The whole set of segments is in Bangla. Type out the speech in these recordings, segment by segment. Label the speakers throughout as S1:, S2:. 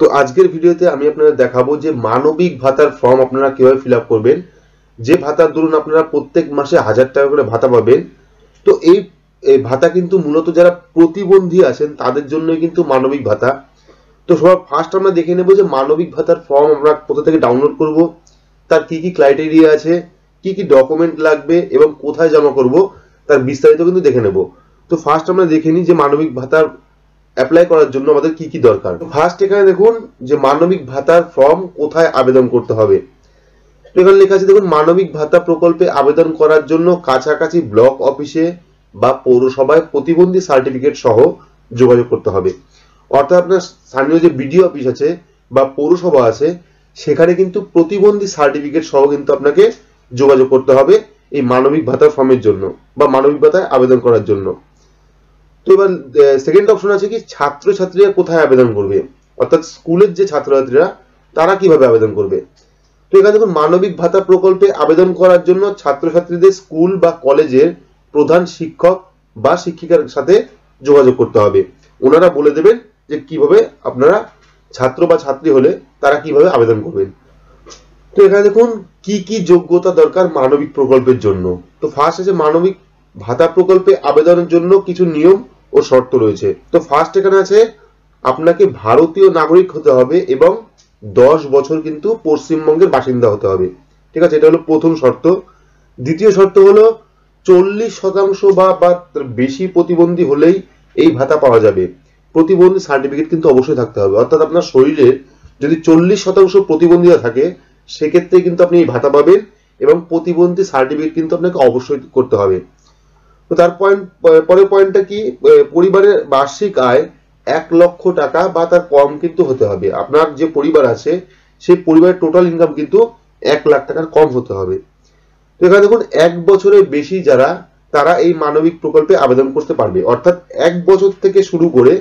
S1: তো আজকের ভিডিওতে আমি আপনারা দেখাবো যে মানবিক ভাতার ফর্ম আপনারা কিভাবে ফিল করবেন যে ভাতার ধরুন আপনারা প্রত্যেক মাসে হাজার টাকা করে ভাতা পাবেন তো এই ভাতা কিন্তু মূলত যারা প্রতিবন্ধী আছেন তাদের জন্যই কিন্তু মানবিক ভাতা তো সবার ফার্স্ট আমরা দেখে নেব যে মানবিক ভাতার ফর্ম আমরা কোথা থেকে ডাউনলোড করব তার কি কি ক্রাইটেরিয়া আছে কি কি ডকুমেন্ট লাগবে এবং কোথায় জমা করব তার বিস্তারিত কিন্তু দেখে নেব তো ফার্স্ট আমরা দেখে নিই যে মানবিক ভাতার অ্যাপ্লাই করার জন্য আমাদের কি কি দরকার ফার্স্ট এখানে দেখুন যে মানবিক ভাতার ফর্ম কোথায় আবেদন করতে হবে এখানে লেখা আছে দেখুন মানবিক ভাতা প্রকল্পে আবেদন করার জন্য কাছাকাছি ব্লক অফিসে বা পৌরসভায় প্রতিবন্ধী সার্টিফিকেট সহ যোগাযোগ করতে হবে অর্থাৎ আপনার স্থানীয় যে বিডিও অফিস আছে বা পৌরসভা আছে সেখানে কিন্তু প্রতিবন্ধী সার্টিফিকেট সহ কিন্তু আপনাকে যোগাযোগ করতে হবে এই মানবিক ভাতার ফর্মের জন্য বা মানবিক ভাতায় আবেদন করার জন্য তো এবার সেকেন্ড অপশন আছে কি ছাত্রছাত্রীরা কোথায় আবেদন করবে অর্থাৎ স্কুলের যে ছাত্রছাত্রীরা তারা কিভাবে আবেদন করবে তো এখানে দেখুন মানবিক ভাতা প্রকল্পে আবেদন করার জন্য ছাত্রছাত্রীদের স্কুল বা কলেজের প্রধান শিক্ষক বা শিক্ষিকার সাথে যোগাযোগ করতে হবে ওনারা বলে দেবেন যে কিভাবে আপনারা ছাত্র বা ছাত্রী হলে তারা কিভাবে আবেদন করবেন তো এখানে দেখুন কি কি যোগ্যতা দরকার মানবিক প্রকল্পের জন্য তো ফার্স্ট আছে মানবিক ভাতা প্রকল্পে আবেদনের জন্য কিছু নিয়ম ও শর্ত রয়েছে তো ফার্স্ট এখানে আছে আপনাকে ভারতীয় নাগরিক হতে হবে এবং দশ বছর কিন্তু পশ্চিমবঙ্গের বাসিন্দা হতে হবে ঠিক আছে এটা হলো প্রথম শর্ত দ্বিতীয় শর্ত হলো চল্লিশ শতাংশ বা বেশি প্রতিবন্ধী হলেই এই ভাতা পাওয়া যাবে প্রতিবন্ধী সার্টিফিকেট কিন্তু অবশ্যই থাকতে হবে অর্থাৎ আপনার শরীরের যদি চল্লিশ শতাংশ প্রতিবন্ধীরা থাকে সেক্ষেত্রে কিন্তু আপনি এই ভাতা পাবেন এবং প্রতিবন্ধী সার্টিফিকেট কিন্তু আপনাকে অবশ্যই করতে হবে তো তার পয়েন্ট পরের পয়েন্টটা কি পরিবারের বার্ষিক আয় এক লক্ষ টাকা বা তার কম কিন্তু হতে হবে আপনার যে পরিবার আছে সেই পরিবারের টোটাল ইনকাম কিন্তু এক লাখ টাকার কম হতে হবে তো এখানে দেখুন এক বছরের বেশি যারা তারা এই মানবিক প্রকল্পে আবেদন করতে পারবে অর্থাৎ এক বছর থেকে শুরু করে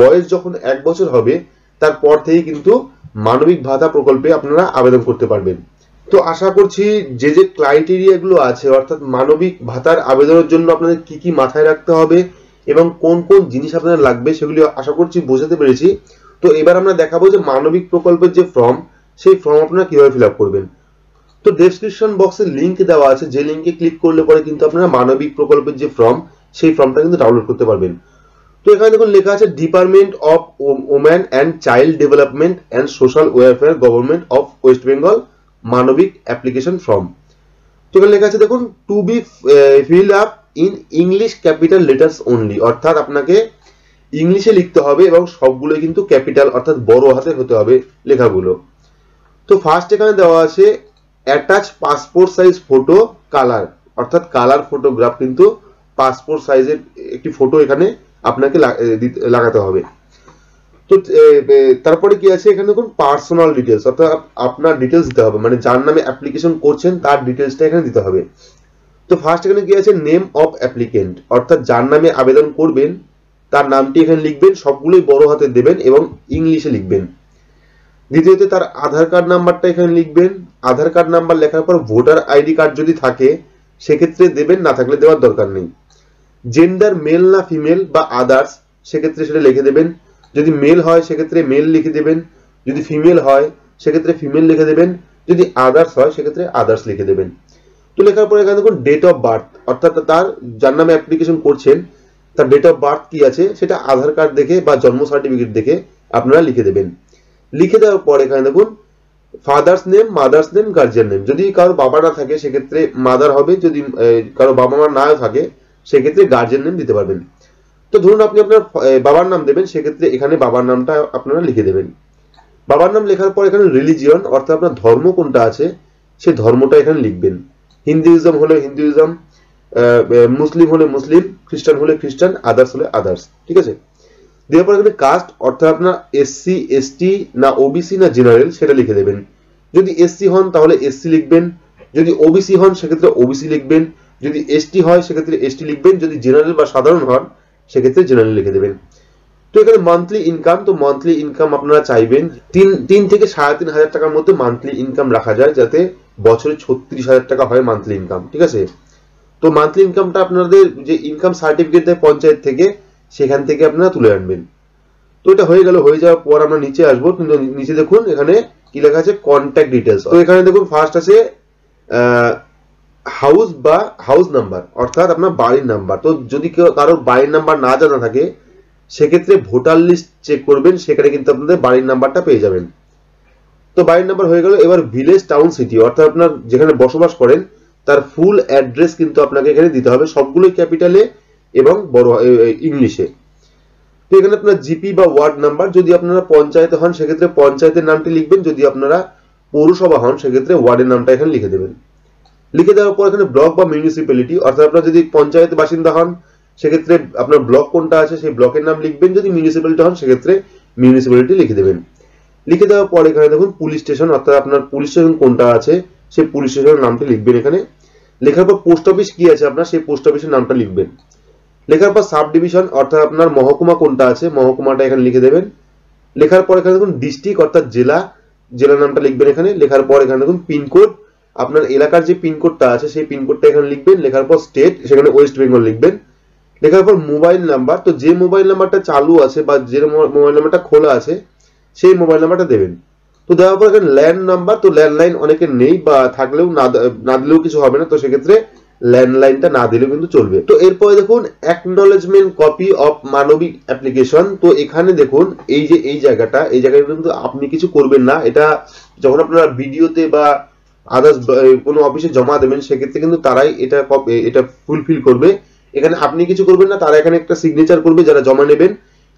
S1: বয়স যখন এক বছর হবে তারপর থেকে কিন্তু মানবিক ভাতা প্রকল্পে আপনারা আবেদন করতে পারবেন তো আশা করছি যে যে গুলো আছে অর্থাৎ মানবিক ভাতার আবেদনের জন্য আপনাদের কি কি মাথায় রাখতে হবে এবং কোন কোন জিনিস আপনাদের লাগবে সেগুলি আশা করছি বোঝাতে পেরেছি তো এবার আমরা দেখাবো যে মানবিক প্রকল্পের যে ফর্ম সেই ফর্ম আপনারা কিভাবে ফিল করবেন তো ডেসক্রিপশন বক্সে লিঙ্ক দেওয়া আছে যে লিঙ্কে ক্লিক করলে পরে কিন্তু আপনারা মানবিক প্রকল্পের যে ফর্ম সেই ফর্মটা কিন্তু ডাউনলোড করতে পারবেন তো এখানে দেখুন লেখা আছে department of woman and child development and social welfare government of West Bengal Manabik application form তো এখানে লেখা আছে দেখুন to be fill up in English capital letters only অর্থাৎ আপনাকে ইংলিশে লিখতে হবে এবং সবগুলোই কিন্তু ক্যাপিটাল অর্থাৎ বড় হাতে হতে হবে লেখাগুলো তো ফার্স্ট এখানে দেওয়া আছে attach passport size photo colour অর্থাৎ কালার ফটোগ্রাফ কিন্তু পাসপোর্ট সাইজের একটি ফটো এখানে আপনাকে লাগাতে হবে তো তারপরে কি আছে এখানে দেখুন পার্সোনাল ডিটেলস অর্থাৎ আপনার ডিটেলস দিতে হবে মানে যার নামে অ্যাপ্লিকেশন করছেন তার ডিটেলসটা এখানে দিতে হবে তো ফার্স্ট এখানে কি আছে নেম অফ অ্যাপ্লিকেন্ট অর্থাৎ যার নামে আবেদন করবেন তার নামটি এখানে লিখবেন সবগুলোই বড় হাতে দেবেন এবং ইংলিশে লিখবেন দ্বিতীয়ত তার আধার কার্ড নাম্বারটা এখানে লিখবেন আধার কার্ড নাম্বার লেখার পর ভোটার আইডি কার্ড যদি থাকে সেক্ষেত্রে দেবেন না থাকলে দেওয়ার দরকার নেই জেন্ডার মেল না ফিমেল বা আদার্স সেক্ষেত্রে সেটা লিখে দেবেন যদি মেল হয় সেক্ষেত্রে মেল লিখে দেবেন যদি ফিমেল হয় সেক্ষেত্রে ফিমেল লিখে দেবেন যদি আদার্স হয় সেক্ষেত্রে আদার্স লিখে দেবেন তো লেখার পরে এখানে দেখুন ডেট অফ বার্থ অর্থাৎ তার যার নামে অ্যাপ্লিকেশন করছেন তার ডেট অফ বার্থ কি আছে সেটা আধার কার্ড দেখে বা জন্ম সার্টিফিকেট দেখে আপনারা লিখে দেবেন লিখে দেওয়ার পর এখানে দেখুন father's name mother's name guardian name যদি কারো বাবা না থাকে সেক্ষেত্রে মাদার হবে যদি কারো বাবা মা না থাকে সেক্ষেত্রে গার্জিয়ান নেম দিতে পারবেন তো ধরুন আপনি আপনার বাবার নাম দেবেন সেক্ষেত্রে এখানে বাবার নামটা আপনারা লিখে দেবেন বাবার নাম লেখার পর এখানে রিলিজিয়ন অর্থাৎ আপনার ধর্ম কোনটা আছে সে ধর্মটা এখানে লিখবেন হিন্দুইজম হলে হিন্দুইজম মুসলিম হলে মুসলিম খ্রিস্টান হলে খ্রিস্টান আদার্স হলে আদার্স ঠিক আছে দেওয়ার পর এখানে কাস্ট অর্থাৎ আপনার এসসি এসটি না ওবিসি না জেনারেল সেটা লিখে দেবেন যদি এসসি হন তাহলে এসসি লিখবেন যদি ওবিসি হন সেক্ষেত্রে ওবিসি লিখবেন যদি এসটি হয় সেক্ষেত্রে এসটি লিখবেন যদি জেনারেল বা সাধারণ হন সেক্ষেত্রে জেনারেল লিখে দেবেন তো এখানে মান্থলি ইনকাম তো মান্থলি ইনকাম আপনারা চাইবেন তিন তিন থেকে সাড়ে তিন হাজার টাকার মধ্যে মান্থলি ইনকাম রাখা যায় যাতে বছরে ছত্রিশ হাজার টাকা হয় মান্থলি ইনকাম ঠিক আছে তো মান্থলি ইনকামটা আপনাদের যে ইনকাম সার্টিফিকেট দেয় পঞ্চায়েত থেকে সেখান থেকে আপনারা তুলে আনবেন তো এটা হয়ে গেল হয়ে যাওয়ার পর আমরা নিচে আসবো কিন্তু নিচে দেখুন এখানে কি লেখা আছে কন্ট্যাক্ট ডিটেলস তো এখানে দেখুন ফার্স্ট আছে হাউস বা হাউস নাম্বার অর্থাৎ আপনার বাড়ির নাম্বার তো যদি কেউ কারোর বাড়ির নাম্বার না জানা থাকে সেক্ষেত্রে ভোটার লিস্ট চেক করবেন সেখানে কিন্তু আপনাদের বাড়ির নাম্বারটা পেয়ে যাবেন তো বাড়ির নাম্বার হয়ে গেল এবার ভিলেজ টাউন সিটি অর্থাৎ আপনার যেখানে বসবাস করেন তার ফুল অ্যাড্রেস কিন্তু আপনাকে এখানে দিতে হবে সবগুলোই ক্যাপিটালে এবং বড় ইংলিশে তো এখানে আপনার জিপি বা ওয়ার্ড নাম্বার যদি আপনারা পঞ্চায়েত হন সেক্ষেত্রে পঞ্চায়েতের নামটি লিখবেন যদি আপনারা পৌরসভা হন সেক্ষেত্রে ওয়ার্ডের নামটা এখানে লিখে দেবেন লিখে দেওয়ার পর এখানে ব্লক বা মিউনিসিপ্যালিটি অর্থাৎ আপনার যদি পঞ্চায়েত বাসিন্দা হন সেক্ষেত্রে আপনার ব্লক কোনটা আছে সেই ব্লকের নাম লিখবেন যদি মিউনিসিপ্যালিটি হন সেক্ষেত্রে মিউনিসিপ্যালিটি লিখে দেবেন লিখে দেওয়ার পর এখানে দেখুন পুলিশ স্টেশন অর্থাৎ আপনার পুলিশ স্টেশন কোনটা আছে সেই পুলিশ স্টেশনের নামটি লিখবেন এখানে লেখার পর পোস্ট অফিস কি আছে আপনার সেই পোস্ট অফিসের নামটা লিখবেন লেখার পর সাব ডিভিশন অর্থাৎ আপনার মহকুমা কোনটা আছে মহকুমাটা এখানে লিখে দেবেন লেখার পর এখানে দেখুন ডিস্ট্রিক্ট অর্থাৎ জেলা জেলার নামটা লিখবেন এখানে লেখার পর এখানে দেখুন পিনকোড আপনার এলাকার যে পিনকোডটা আছে সেই পিনকোডটা এখানে লিখবেন লেখার পর স্টেট সেখানে ওয়েস্ট বেঙ্গল লিখবেন লেখার পর মোবাইল নাম্বার তো যে মোবাইল নাম্বারটা চালু আছে বা যে মোবাইল নাম্বারটা খোলা আছে সেই মোবাইল নাম্বারটা দেবেন তো দেওয়ার পর এখানে ল্যান্ড নাম্বার তো ল্যান্ডলাইন অনেকে নেই বা থাকলেও না না দিলেও কিছু হবে না তো সেক্ষেত্রে ল্যান্ডলাইনটা না দিলেও কিন্তু চলবে তো এরপরে দেখুন acknowledgement copy of Manabik application তো এখানে দেখুন এই যে এই জায়গাটা এই জায়গাটা কিন্তু আপনি কিছু করবেন না এটা যখন আপনারা ভিডিওতে বা আদার্স কোনো অফিসে জমা দেবেন সেক্ষেত্রে কিন্তু তারাই এটা এটা ফুলফিল করবে এখানে আপনি কিছু করবেন না তারা এখানে একটা সিগনেচার করবে যারা জমা নেবেন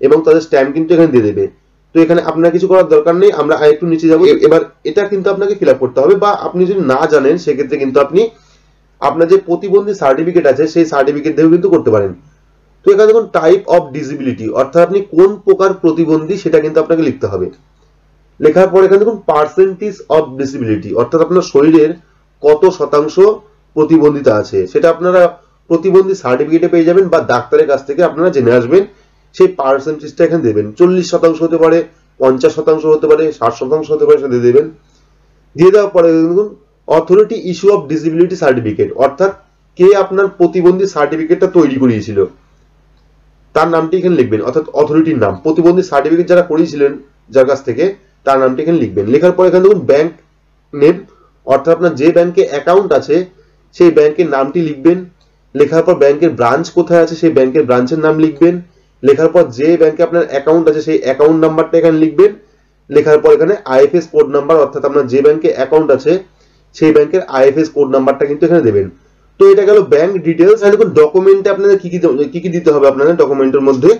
S1: এবং তাদের স্ট্যাম্প কিন্তু এখানে দিয়ে দেবে তো এখানে আপনার কিছু করার দরকার নেই আমরা একটু নিচে যাব এবার এটা কিন্তু আপনাকে ফিল করতে হবে বা আপনি যদি না জানেন সেক্ষেত্রে কিন্তু আপনি আপনার যে প্রতিবন্ধী সার্টিফিকেট আছে সেই সার্টিফিকেট দিয়েও কিন্তু করতে পারেন তো এখানে দেখুন টাইপ অফ ডিসিবিলিটি অর্থাৎ আপনি কোন প্রকার প্রতিবন্ধী সেটা কিন্তু আপনাকে লিখতে হবে লেখার পর এখানে দেখুন পার্সেন্টেজ অফ ডিসিবিলিটি অর্থাৎ আপনার শরীরের কত শতাংশ প্রতিবন্ধিতা আছে সেটা আপনারা প্রতিবন্ধী সার্টিফিকেটে পেয়ে যাবেন বা ডাক্তারের কাছ থেকে আপনারা জেনে আসবেন সেই পার্সেন্টেজটা এখানে দেবেন চল্লিশ শতাংশ হতে পারে পঞ্চাশ শতাংশ হতে পারে ষাট শতাংশ হতে পারে সেটা দেবেন দিয়ে দেওয়ার পরে দেখুন authority issue of disability certificate অর্থাৎ কে আপনার প্রতিবন্ধী সার্টিফিকেটটা তৈরি করিয়েছিল তার নামটি এখানে লিখবেন অর্থাৎ অথরিটির নাম প্রতিবন্ধী সার্টিফিকেট যারা করিয়েছিলেন যার কাছ থেকে তার নামটি এখানে লিখবেন লেখার পর এখানে দেখুন ব্যাংক নেম অর্থাৎ আপনার যে ব্যাংকে অ্যাকাউন্ট আছে সেই ব্যাংকের নামটি লিখবেন লেখার পর ব্যাংকের ব্রাঞ্চ কোথায় আছে সেই ব্যাংকের ব্রাঞ্চের নাম লিখবেন লেখার পর যে ব্যাংকে আপনার অ্যাকাউন্ট আছে সেই অ্যাকাউন্ট নাম্বারটা এখানে লিখবেন লেখার পর এখানে আইএফএস কোড নাম্বার অর্থাৎ আপনার যে ব্যাংকে অ্যাকাউন্ট আছে সেই ব্যাংকের আইএফএস কোড নাম্বারটা কিন্তু এখানে দেবেন তো এটা গেল ব্যাংক ডিটেলস আর দেখুন ডকুমেন্টে আপনাদের কি কি কি দিতে হবে আপনাদের ডকুমেন্টের মধ্যে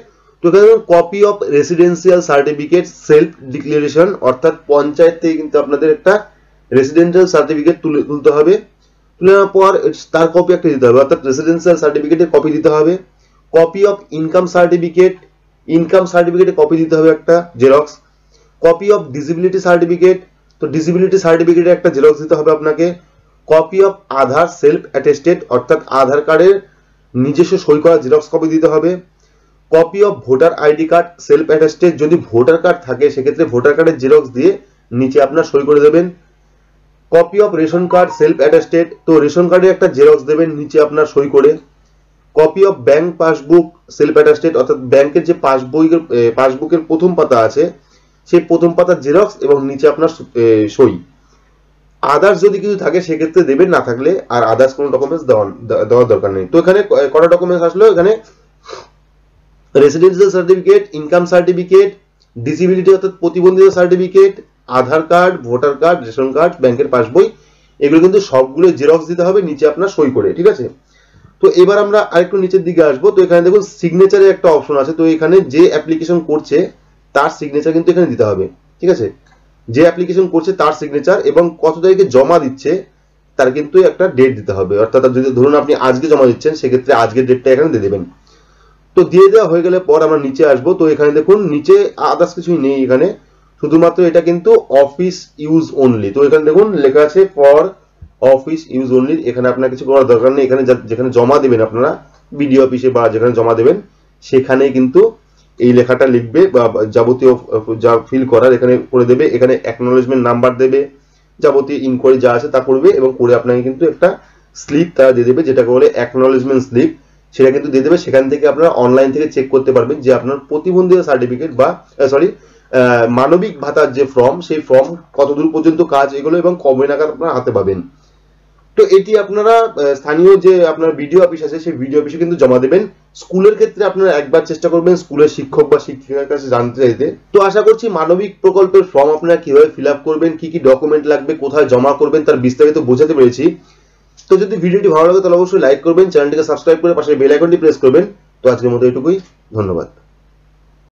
S1: copy of residential certificate self declaration অর্থাৎ পঞ্চায়েত থেকে কিন্তু আপনাদের একটা রেসিডেন্সিয়াল সার্টিফিকেট তুলে তুলতে হবে তুলে নেওয়ার পর তার কপি একটা দিতে হবে অর্থাৎ রেসিডেন্সিয়াল সার্টিফিকেটের কপি দিতে হবে copy of income certificate income সার্টিফিকেটে কপি দিতে হবে একটা xerox copy of disability certificate তো ডিসিবিলিটি সার্টিফিকেটে একটা জেরক্স দিতে হবে আপনাকে copy of Aadhaar self attested অর্থাৎ আধার কার্ডের নিজস্ব সই করা জেরক্স কপি দিতে হবে copy of voter ID card self attested যদি ভোটার কার্ড থাকে সেক্ষেত্রে ভোটার কার্ডের জেরক্স দিয়ে নিচে আপনার সই করে দেবেন copy of ration card self attested তো রেশন কার্ডের একটা জেরক্স দেবেন নিচে আপনার সই করে copy of bank passbook self attested অর্থাৎ ব্যাংকের যে পাসবই পাসবুকের প্রথম পাতা আছে সেই প্রথম পাতার জেরক্স এবং নিচে আপনার সই আদার্স যদি কিছু থাকে সেক্ষেত্রে দেবেন না থাকলে আর আদার্স কোনো ডকুমেন্টস দেওয়ার দরকার নেই তো এখানে কটা ডকুমেন্টস আসলো এখানে residential certificate income certificate disability অর্থাৎ প্রতিবন্ধিতা certificate Aadhaar card voter card ration card ব্যাংকের পাসবই এগুলো কিন্তু সবগুলো জেরক্স দিতে হবে নিচে আপনার সই করে ঠিক আছে তো এবার আমরা আরেকটু নিচের দিকে আসবো তো এখানে দেখুন সিগনেচারের একটা অপশন আছে তো এখানে যে অ্যাপ্লিকেশন করছে তার সিগনেচার কিন্তু এখানে দিতে হবে ঠিক আছে যে অ্যাপ্লিকেশন করছে তার সিগনেচার এবং কত তারিখে জমা দিচ্ছে তার কিন্তু একটা ডেট দিতে হবে অর্থাৎ যদি ধরুন আপনি আজকে জমা দিচ্ছেন সেক্ষেত্রে আজকের ডেটটা এখানে দিয়ে দেবেন তো দিয়ে দেওয়া হয়ে গেলে পর আমরা নিচে আসবো তো এখানে দেখুন নিচে আদার্স কিছুই নেই এখানে শুধুমাত্র এটা কিন্তু অফিস ইউজ অনলি তো এখানে দেখুন লেখা আছে ফর অফিস ইউজ অনলি এখানে আপনার কিছু করার দরকার নেই এখানে যেখানে জমা দেবেন আপনারা বিডিও অফিসে বা যেখানে জমা দেবেন সেখানেই কিন্তু এই লেখাটা লিখবে বা যাবতীয় যা ফিল করার এখানে করে দেবে এখানে অ্যাকনোলেজমেন্ট নাম্বার দেবে যাবতীয় ইনকোয়ারি যা আছে তা করবে এবং করে আপনাকে কিন্তু একটা স্লিপ তারা দিয়ে দেবে যেটাকে বলে অ্যাকনোলেজমেন্ট স্লিপ সেটা কিন্তু দিয়ে দেবে সেখান থেকে আপনারা অনলাইন থেকে চেক করতে পারবেন যে আপনার প্রতিবন্ধী সার্টিফিকেট বা সরি মানবিক ভাতার যে ফর্ম সেই ফর্ম কতদূর পর্যন্ত কাজ এগুলো এবং কবে নাগাদ আপনারা হাতে পাবেন তো এটি আপনারা স্থানীয় যে আপনার ভিডিও অফিস আছে সেই ভিডিও অফিসে কিন্তু জমা দেবেন স্কুলের ক্ষেত্রে আপনারা একবার চেষ্টা করবেন স্কুলের শিক্ষক বা শিক্ষিকার কাছে জানতে চাইতে তো আশা করছি মানবিক প্রকল্পের ফর্ম আপনারা কিভাবে ফিল করবেন কি কি ডকুমেন্ট লাগবে কোথায় জমা করবেন তার বিস্তারিত বোঝাতে পেরেছি তো যদি ভিডিওটি ভালো লাগে তাহলে অবশ্যই লাইক করবেন চ্যানেলটিকে সাবস্ক্রাইব করে পাশে বেল আইকনটি প্রেস করবেন তো আজকের মতো এটুকুই ধন্যবাদ